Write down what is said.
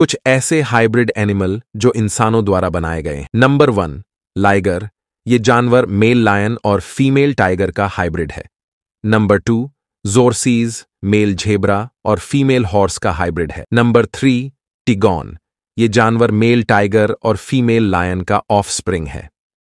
कुछ ऐसे hybrid animal जो इंसानों द्वारा बनाए गए नंबर वन लाइगर ये जानवर मेल लायन और फीमेल टाइगर का हाइब्रिड है number two zorses male zebra और फीमेल हॉर्स का हाइब्रिड है नंबर थ्री टिगॉन ये जानवर मेल टाइगर और फीमेल लायन का ऑफस्प्रिंग है